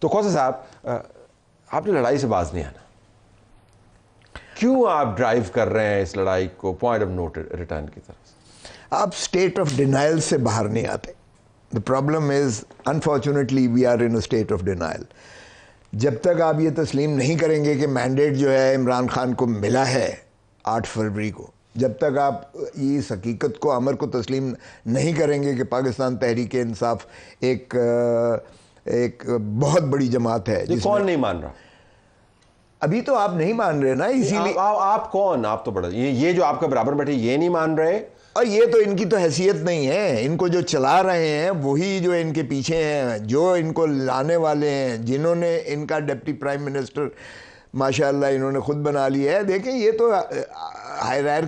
तो कौसा साहब आपने लड़ाई से बाज नहीं आना क्यों आप ड्राइव कर रहे हैं इस लड़ाई को पॉइंट ऑफ नोट रिटर्न की तरफ आप स्टेट ऑफ डिनाइल से बाहर नहीं आते the problem is unfortunately we are in state of denial जब तक आप ये तस्लीम नहीं करेंगे कि मैंडेट जो है इमरान खान को मिला है आठ फरवरी को जब तक आप इस हकीकत को अमर को तस्लीम नहीं करेंगे कि पाकिस्तान तहरीक इंसाफ एक आ, एक बहुत बड़ी जमात है कौन नहीं मान रहा अभी तो आप नहीं मान रहे ना इसीलिए आप, आप कौन आप तो बड़ा ये ये जो आपका बराबर बैठे ये नहीं मान रहे और ये तो इनकी तो हैसियत नहीं है इनको जो चला रहे हैं वही जो इनके पीछे हैं जो इनको लाने वाले हैं जिन्होंने इनका डिप्टी प्राइम मिनिस्टर माशाल्लाह इन्होंने खुद बना लिया है देखें ये तो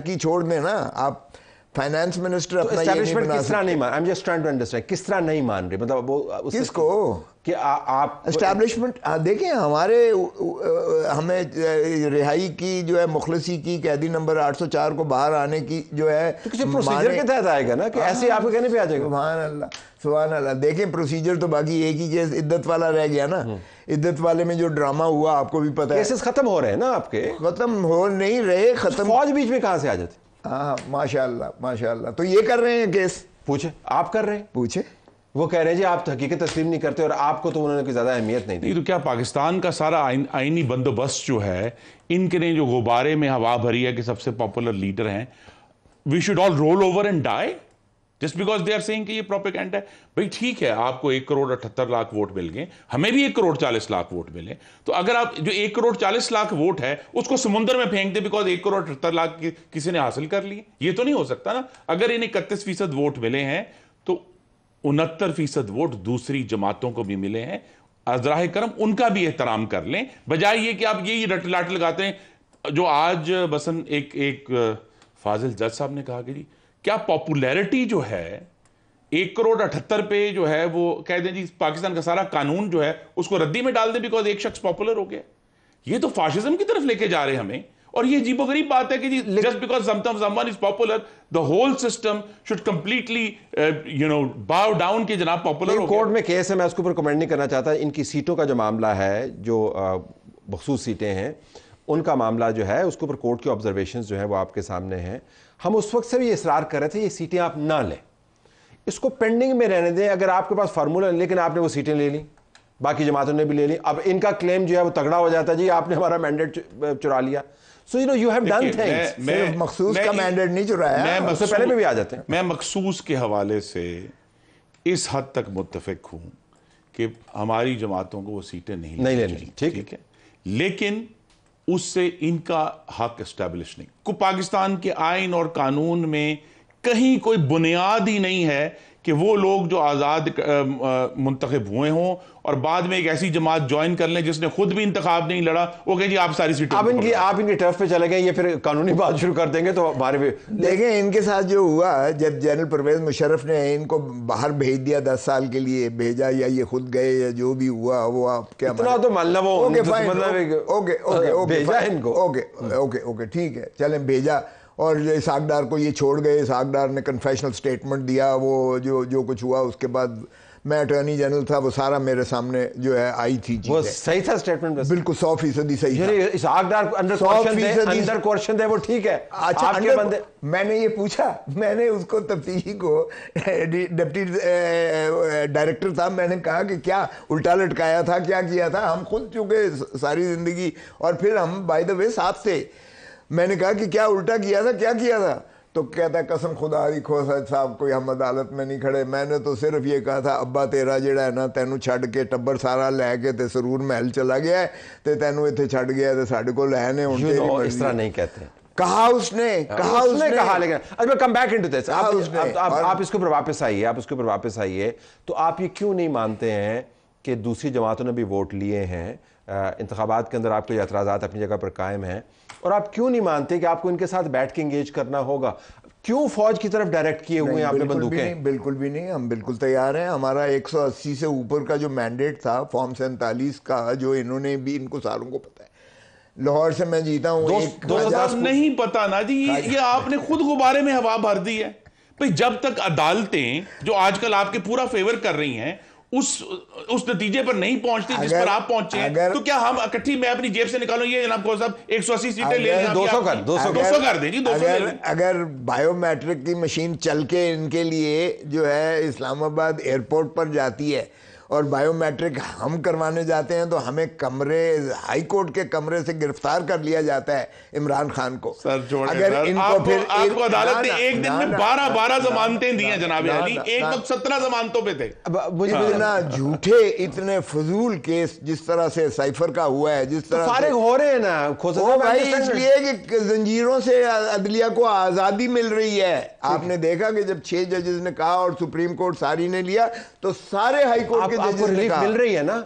की छोड़ देना आप फाइनेंस मिनिस्टर तो किस तरह नहीं मान रहे मतलब किसको कि आ, आप हाँ, देखें हमारे हमें रिहाई की जो है मुखलसी की कैदी नंबर 804 को बाहर आने की जो है तो किसी प्रोसीजर के तहत आएगा ना कि ऐसे हाँ, आपके कहने पे आ जाएगा सुबहान अल्लाह सुबहान अल्लाह देखें प्रोसीजर तो बाकी एक ही केस इद्दत वाला रह गया ना हम्म। इद्दत वाले में जो ड्रामा हुआ आपको भी पता है केसेस खत्म हो रहे हैं ना आपके खत्म हो नहीं रहे खत्म फौज बीच में कहाँ से आ जाती हाँ, हाँ, माशाल्लाह माशाल्लाह तो ये कर रहे हैं केस पूछे आप कर रहे हैं पूछे वो कह रहे हैं जी आप तो हकीकत तस्लीम नहीं करते और आपको तो उन्होंने कोई ज़्यादा अहमियत नहीं दी तो क्या पाकिस्तान का सारा आईनी बंदोबस्त जो है इनके ने जो गुब्बारे में हवा भरी है कि सबसे पॉपुलर लीडर हैं we should all roll over and die just because they are saying कि ये प्रोपेगेंडा है भाई ठीक है आपको एक करोड़ अठहत्तर लाख वोट मिल गए हमें भी एक करोड़ चालीस लाख वोट मिले तो अगर आप जो एक करोड़ चालीस लाख वोट है उसको समुद्र में फेंक दे बिकॉज एक करोड़ अठहत्तर लाख कि, किसी ने हासिल कर लिए ये तो नहीं हो सकता ना अगर इन्हें इकतीस फीसद वोट मिले हैं तो उनहत्तर फीसद वोट दूसरी जमातों को भी मिले हैं अजराह करम उनका भी एहतराम कर लें बजाय ये कि आप यही रट लाट लगाते हैं जो आज बसन एक एक फाजिल जज साहब ने कहा कि जी क्या पॉपुलैरिटी जो है एक करोड़ अठहत्तर पे जो है वो कह दें जी पाकिस्तान का सारा कानून जो है उसको रद्दी में डाल दें बिकॉज एक शख्स पॉपुलर हो गया ये तो फासिज्म की तरफ लेके जा रहे हैं हमें और ये अजीबो गरीब बात है कि जी just because someone is popular the whole system should completely you know bow down के जनाब पॉपुलर कोर्ट में केस है मैं उसके ऊपर कमेंट नहीं करना चाहता इनकी सीटों का जो मामला है जो मखसूस सीटें हैं उनका मामला जो है उसके ऊपर कोर्ट के ऑब्जर्वेशन जो है वो आपके सामने हैं हम उस वक्त से भी इसरार कर रहे थे ये सीटें आप ना लें इसको पेंडिंग में रहने दें अगर आपके पास फार्मूला लेकिन आपने वो सीटें ले ली बाकी जमातों ने भी ले ली अब इनका क्लेम जो है वो तगड़ा हो जाता है जी आपने हमारा मैंडेट चुरा लिया so you know you have done things मखसूस का मैंडेट नहीं चुराया मैं उससे पहले में भी आ जाते हैं मैं मखसूस के हवाले से इस हद तक मुतफिक हूं कि हमारी जमातों को वो सीटें नहीं नहीं लेनी ठीक है लेकिन उससे इनका हक इस्टेब्लिश नहीं को पाकिस्तान के आइन और कानून में कहीं कोई बुनियाद ही नहीं है कि वो लोग जो आज़ाद मुंतखब हुए हों और बाद में एक ऐसी जमात ज्वाइन कर लें जिसने खुद भी इंतखा नहीं लड़ा वो कहें जी आप सारी सीटें आप इनकी आप इनके टर्फ पे चले गए ये फिर कानूनी बात शुरू कर देंगे तो बारे में देखें इनके साथ जो हुआ जब जनरल परवेज मुशरफ ने इनको बाहर भेज दिया दस साल के लिए भेजा या ये खुद गए या जो भी हुआ वो आप क्या तो मान मतलब मतलब okay okay okay okay okay okay okay ठीक है चलें भेजा और ये सागडार को ये छोड़ गए सागडार ने कन्फेशनल स्टेटमेंट दिया वो जो जो कुछ हुआ उसके बाद मैं अटॉर्नी जनरल था वो सारा मेरे सामने जो है आई थी वो सही था स्टेटमेंट बिल्कुल सौ फीसदी सही था क्वेश्चन है वो ठीक है अच्छा आपके अंदर, बंदे मैंने ये पूछा मैंने उसको तफ्तीशी को डिप्टी डायरेक्टर साहब मैंने कहा कि क्या उल्टा लटकाया था क्या किया था हम खुद चूंकि सारी जिंदगी और फिर हम बाय द वे साथ थे मैंने कहा कि क्या उल्टा किया था क्या किया था तो कहता कसम खुदा दी खो साहब कोई हम अदालत में नहीं खड़े मैंने तो सिर्फ ये कहा था अब्बा तेरा जड़ा है ना तेन छड़ के टब्बर सारा लैके तो सरूर महल चला गया है तो तेन इतने छड़ गया तो साढ़े को लैने इस तरह नहीं कहते कहा उसने हाँ, कहा उसने, उसने कहा लेकिन अच्छा मैं कम बैक इनटू दिस आप, उसने, आप, आप, आप इसके ऊपर वापस आइए आप इसके ऊपर वापस आइए तो आप ये क्यों नहीं मानते हैं कि दूसरी जमातों ने भी वोट लिए हैं इंतबात के अंदर आपके एतराज़ अपनी जगह पर कायम हैं और आप क्यों नहीं मानते कि आपको इनके साथ बैठ के इंगेज करना होगा क्यों फौज की तरफ डायरेक्ट किए हुए हैं आपने बंदूकें बिल्कुल भी नहीं हम बिल्कुल तैयार हैं हमारा 180 से ऊपर का जो मैंडेट था फॉर्म सैंतालीस का जो इन्होंने भी इनको सालों को पता है लाहौर से मैं जीता हूँ नहीं पता ना जी ये आपने खुद गुब्बारे में हवा भर दी है भाई जब तक अदालतें जो आजकल आपके पूरा फेवर कर रही हैं उस उस नतीजे पर नहीं पहुंचती जिस पर आप पहुंचे अगर, तो क्या हम इकट्ठी मैं अपनी जेब से निकालू ये जनाब साहब एक सौ अस्सी सीटें ले दो सौ कर दो सौ दो सौ कर दे जी दो सौ अगर, अगर बायोमेट्रिक की मशीन चल के इनके लिए जो है इस्लामाबाद एयरपोर्ट पर जाती है और बायोमेट्रिक हम करवाने जाते हैं तो हमें कमरे हाई कोर्ट के कमरे से गिरफ्तार कर लिया जाता है इमरान खान को सर अगर सर, इनको फिर आपको अदालत ने एक दिन में बारह बारह जमानते दी हैं जनाब अली एक वक्त सत्रह जमानतों पे थे मुझे हाँ। तो ना झूठे इतने फजूल केस जिस तरह से साइफर का हुआ है जिस तो तरह सारे हो रहे हैं ना खुश भाई इसलिए कि जंजीरों से अदलिया को आज़ादी मिल रही है आपने देखा कि जब छह जजेस ने कहा और सुप्रीम कोर्ट सारी ने लिया तो सारे हाईकोर्ट आपको, आपको रिलीफ मिल रही है ना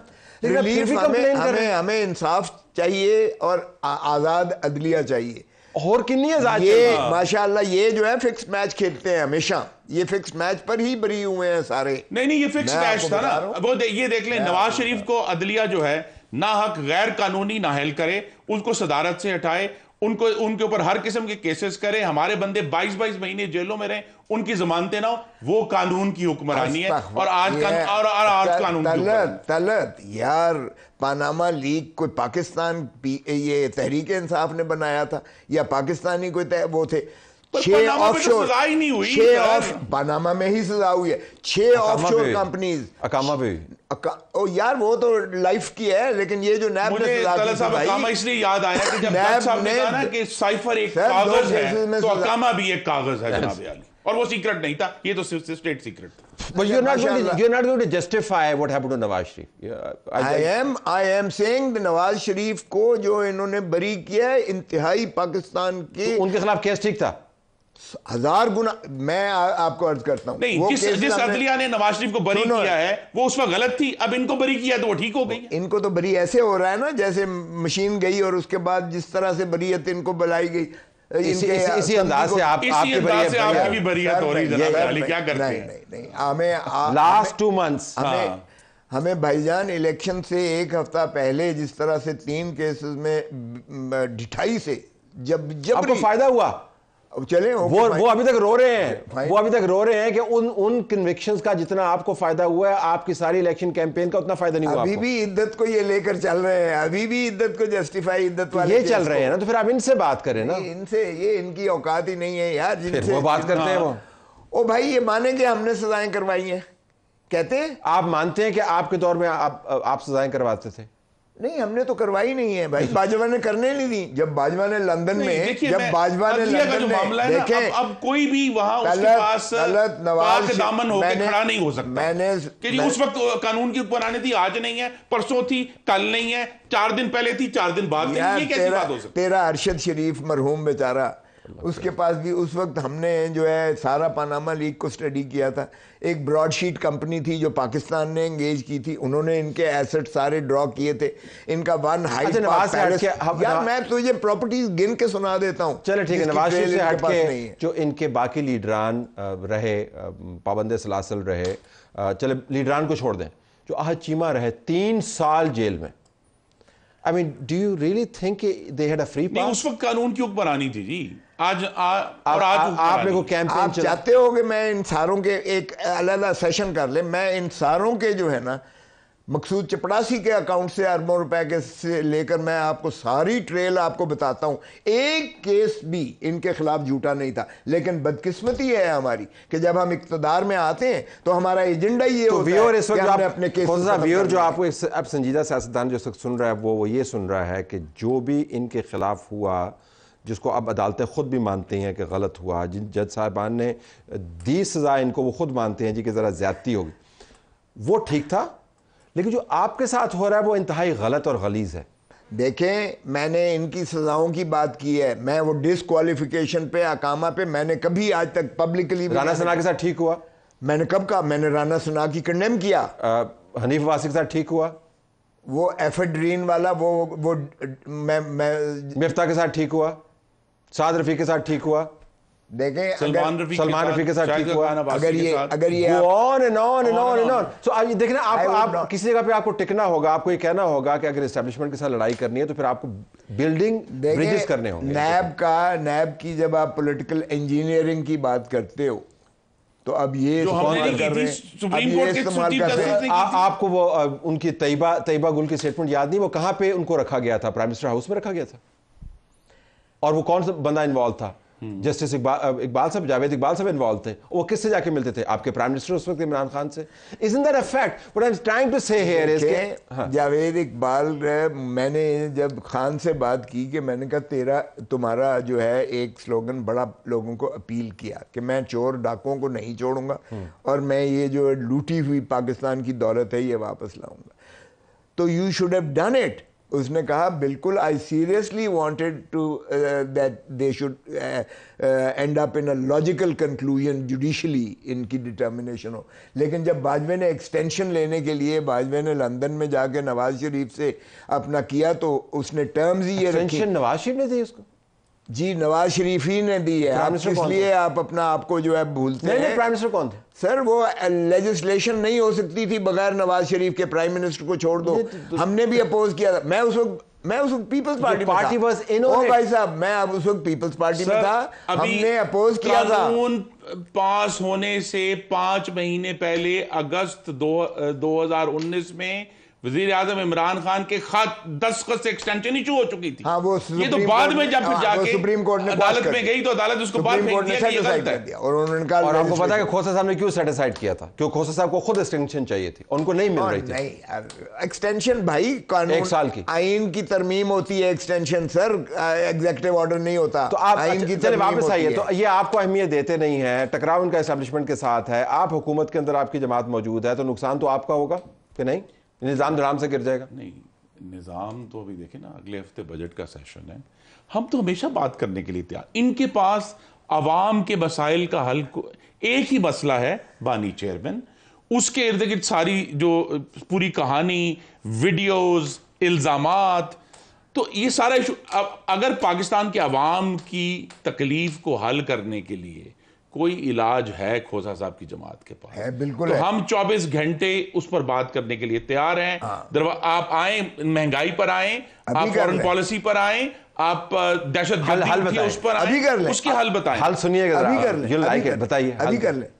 रिलीफ हमें हमें हमें इंसाफ चाहिए और आज़ाद अदलिया चाहिए और किन्नी आजाद ये हाँ। माशाल्लाह ये जो है फिक्स मैच खेलते हैं हमेशा ये फिक्स मैच पर ही बरी हुए हैं सारे नहीं नहीं ये फिक्स मैच था ना वो ये देख ले नवाज शरीफ को अदलिया जो है ना हक गैर कानूनी नाहल करे उसको सदारत से हटाए उनको उनके ऊपर हर किस्म के केसेस करें हमारे बंदे 22 22 महीने जेलों में रहें उनकी जमानतें ना हो वो कानून की हुक्मरानी है और आज का और, और आज तल, कानून तलत तलत यार पानामा लीग कोई पाकिस्तान ये तहरीक इंसाफ ने बनाया था या पाकिस्तानी कोई वो थे छह ऑफशोर तो नहीं हुई पनामा में ही सजा हुई है छह ऑफशोर कंपनीज अकामा पे ओ यार वो तो लाइफ की है लेकिन ये जो नैब ने सजा इसलिए याद आया कि जब नैब ने ना कि साइफर एक कागज है तो अकामा भी एक कागज है जनाब और वो सीक्रेट नहीं था ये तो state secret But you're not, going to, you're not going to justify what happened to Nawaz Sharif. Yeah, I, I am I am saying the Nawaz Sharif को जो इन्होंने बरी किया है इंतहाई पाकिस्तान के तो उनके खिलाफ केस ठीक था हजार गुना मैं आ, आपको अर्ज करता हूं नहीं वो जिस जिस अदलिया ने नवाज शरीफ को बरी किया है वो उस वक्त गलत थी अब इनको बरी किया तो वो ठीक हो गई इनको तो बरी ऐसे हो रहा है ना जैसे मशीन गई और उसके बाद जिस तरह से बरीयत इनको बुलाई गई इसी, इसी, इसी अंदाज से आप इसी अंदाज से आपकी भी बरीयत हो रही है क्या करते हैं नहीं नहीं हमें लास्ट टू मंथ्स हमें हाँ। हमें भाईजान इलेक्शन से एक हफ्ता पहले जिस तरह से तीन केसेस में ढिठाई से जब जब आपको फायदा हुआ अब चले वो वो अभी तक रो रहे हैं वो अभी तक रो रहे हैं कि उन उन कन्विक्शन का जितना आपको फायदा हुआ है आपकी सारी इलेक्शन कैंपेन का उतना फायदा नहीं हुआ अभी भी इद्दत को ये लेकर चल रहे हैं अभी भी इद्दत को जस्टिफाई इद्दत वाले ये चल रहे हैं ना तो फिर आप इनसे बात करें ना इनसे ये इनकी औकात ही नहीं है यार जिनसे वो बात करते हैं वो ओ भाई ये माने हमने सजाएं करवाई हैं कहते हैं आप मानते हैं कि आपके दौर में आप आप सजाएं करवाते थे नहीं हमने तो करवाई नहीं है भाई बाजवा ने करने नहीं दी जब बाजवा ने लंदन में जब बाजवा ने लंदन में देखे अब, अब कोई भी वहां गलत नवाज दामन होकर खड़ा नहीं हो सकता मैंने उस वक्त कानून की आने थी आज नहीं है परसों थी कल नहीं है चार दिन पहले थी चार दिन बाद तेरा अरशद शरीफ मरहूम बेचारा उसके पास भी उस वक्त हमने जो है सारा पानामा लीग को स्टडी किया था एक ब्रॉडशीट कंपनी थी जो पाकिस्तान ने एंगेज की थी उन्होंने इनके एसेट सारे ड्रॉ किए थे इनका अच्छा, वन हाई यार मैं तुझे तो प्रॉपर्टीज गिन के सुना देता हूँ चलो ठीक है नवाज जो इनके बाकी लीडरान रहे पाबंद सलासल रहे चले लीडरान को छोड़ दें जो अहद चीमा रहे तीन साल जेल में I mean do you really think they had a free pass उस वक्त कानून की आनी थी जी आज आ, आ, और आज आप मेरे को कैंपेन आप चाहते हो कि मैं इन सारों के एक अलग अलग सेशन कर ले मैं इन सारों के जो है ना मकसूद चपड़ासी के अकाउंट से अरबों रुपए के से लेकर मैं आपको सारी ट्रेल आपको बताता हूँ एक केस भी इनके खिलाफ झूठा नहीं था लेकिन बदकिस्मती है हमारी कि जब हम इकतदार में आते हैं तो हमारा एजेंडा ये तो होता है अपने जो आपको अब संजीदा सियासतदान जो सुन रहा है वो वो ये सुन रहा है कि जो भी इनके खिलाफ हुआ जिसको अब अदालतें खुद भी मानती हैं कि गलत हुआ जिन जज साहबान ने दी सज़ा इनको वो खुद मानते हैं जी कि ज़रा ज़्यादती होगी वो ठीक था लेकिन जो आपके साथ हो रहा है वो इंतहाई गलत और गलीज है देखें मैंने इनकी सज़ाओं की बात की है मैं वो डिसक्वालिफिकेशन पे अकामा पे मैंने कभी आज तक पब्लिकली राना सना के साथ ठीक हुआ मैंने कब कहा मैंने राना सना की कंडेम किया आ, हनीफ वासी के साथ ठीक हुआ वो एफेड्रीन वाला वो वो मैं मैं मिफ्ता के साथ ठीक हुआ साद रफी के साथ ठीक हुआ देखें सलमान रफी के साथ ठीक हुआ अगर ये अगर ये on and on and on and on so आज देखना आप आप किसी जगह पे आपको टिकना होगा आपको ये कहना होगा कि अगर एस्टेब्लिशमेंट के साथ लड़ाई करनी है तो फिर आपको बिल्डिंग ब्रिजेस करने होंगे नैब का नैब की जब आप पॉलिटिकल इंजीनियरिंग की बात करते हो तो अब ये इस्तेमाल कर रहे हैं आपको वो उनकी तैयबा तैयबा गुल की स्टेटमेंट याद नहीं वो कहां पे उनको रखा गया था प्राइम मिनिस्टर हाउस में रखा गया था और वो कौन सा बंदा इन्वॉल्व था हम्म। जस्टिस इकबाल इकबाल साहब जावेद इकबाल साहब इन्वॉल्व थे वो किससे जाके मिलते थे आपके प्राइम मिनिस्टर उस वक्त इमरान खान से is in that I am trying to say here is Javed Iqbal मैंने जब खान से बात की कि मैंने कहा तेरा तुम्हारा जो है एक स्लोगन बड़ा लोगों को अपील किया कि मैं चोर डाकुओं को नहीं छोड़ूंगा हम्म। और मैं ये जो लूटी हुई पाकिस्तान की दौलत है ये वापस लाऊंगा तो you should have done it उसने कहा बिल्कुल I seriously wanted to that they should end up in a logical conclusion judicially इनकी डिटर्मिनेशन हो लेकिन जब बाजवे ने एक्सटेंशन लेने के लिए बाजवे ने लंदन में जाके नवाज शरीफ से अपना किया तो उसने टर्म्स ही ये नवाज शरीफ ने दी उसको जी नवाज शरीफ ही ने दी है आप इसलिए आप अपना आपको जो है भूलते नहीं, हैं प्राइम मिनिस्टर कौन थे सर वो लेजिस्लेशन नहीं हो सकती थी बगैर नवाज शरीफ के प्राइम मिनिस्टर को छोड़ दो तो- तो- हमने भी अपोज किया था मैं उस वक्त मैं उस वक्त पीपल्स पार्टी पार्टी बस इन भाई साहब मैं अब उस वक्त पीपल्स पार्टी में था हमने अपोज किया था पास होने से पांच महीने पहले अगस्त दो, 2019 में वजीर आजम इमरान खान के खत दस खत से एक्सटेंशन इशू हो चुकी थी हाँ, वो ये तो बाद में जब हाँ, जाके सुप्रीम कोर्ट ने अदालत में गई तो अदालत उसको बाद में दिया कि और उन्होंने और आपको पता है कि खोसा साहब ने क्यों सेटिसाइड किया था क्यों खोसा साहब को खुद एक्सटेंशन चाहिए थी उनको नहीं मिल हाँ, रही थी एक्सटेंशन भाई एक साल की आइन की तरमीम होती है एक्सटेंशन सर एग्जेक्टिव ऑर्डर नहीं होता तो आप आइन अच्छा, की चले वापस आइए तो ये आपको अहमियत देते नहीं है टकराव उनका एस्टेब्लिशमेंट के साथ है आप हुकूमत के अंदर आपकी जमात मौजूद है तो नुकसान तो आपका होगा कि नहीं निज़ाम आराम से गिर जाएगा नहीं निज़ाम तो अभी देखे ना अगले हफ्ते बजट का सेशन है हम तो हमेशा बात करने के लिए तैयार इनके पास आवाम के मसाइल का हल एक ही मसला है बानी चेयरमैन उसके इर्द गिर्द सारी जो पूरी कहानी वीडियोस इल्ज़ाम तो ये सारा इशू अगर पाकिस्तान के अवाम की तकलीफ को हल करने के लिए कोई इलाज है खोसा साहब की जमात के पास है बिल्कुल तो है। हम 24 घंटे उस पर बात करने के लिए तैयार हैं हाँ। आप आए महंगाई पर आए आप फॉरेन पॉलिसी पर आए आप दहशत हल, हल उस पर अभी कर ले उसकी हल बताए हल सुनिएगा अभी कर ले बताइए अभी कर ले